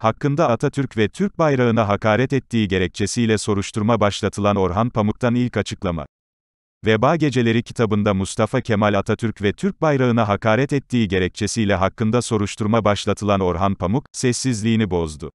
hakkında Atatürk ve Türk bayrağına hakaret ettiği gerekçesiyle soruşturma başlatılan Orhan Pamuk'tan ilk açıklama. Veba Geceleri kitabında Mustafa Kemal Atatürk ve Türk bayrağına hakaret ettiği gerekçesiyle hakkında soruşturma başlatılan Orhan Pamuk, sessizliğini bozdu.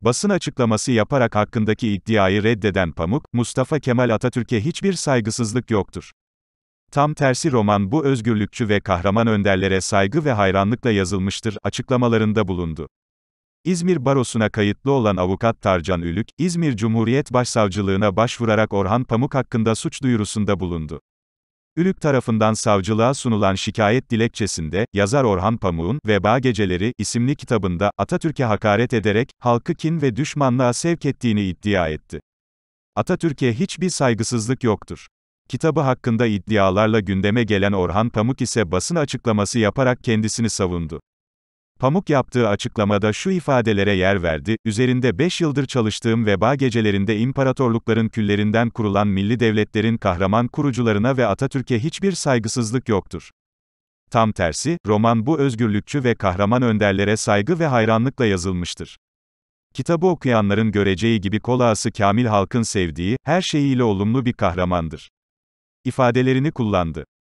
Basın açıklaması yaparak hakkındaki iddiayı reddeden Pamuk, Mustafa Kemal Atatürk'e hiçbir saygısızlık yoktur. Tam tersi roman bu özgürlükçü ve kahraman önderlere saygı ve hayranlıkla yazılmıştır açıklamalarında bulundu. İzmir Barosu'na kayıtlı olan avukat Tarcan Ülük, İzmir Cumhuriyet Başsavcılığına başvurarak Orhan Pamuk hakkında suç duyurusunda bulundu. Ülük tarafından savcılığa sunulan şikayet dilekçesinde, yazar Orhan Pamuk'un, Veba Geceleri, isimli kitabında, Atatürk'e hakaret ederek, halkı kin ve düşmanlığa sevk ettiğini iddia etti. Atatürk'e hiçbir saygısızlık yoktur. Kitabı hakkında iddialarla gündeme gelen Orhan Pamuk ise basın açıklaması yaparak kendisini savundu. Pamuk yaptığı açıklamada şu ifadelere yer verdi, üzerinde 5 yıldır çalıştığım veba gecelerinde imparatorlukların küllerinden kurulan milli devletlerin kahraman kurucularına ve Atatürk'e hiçbir saygısızlık yoktur. Tam tersi, roman bu özgürlükçü ve kahraman önderlere saygı ve hayranlıkla yazılmıştır. Kitabı okuyanların göreceği gibi kolağısı Kamil halkın sevdiği, her şeyiyle olumlu bir kahramandır. Ifadelerini kullandı.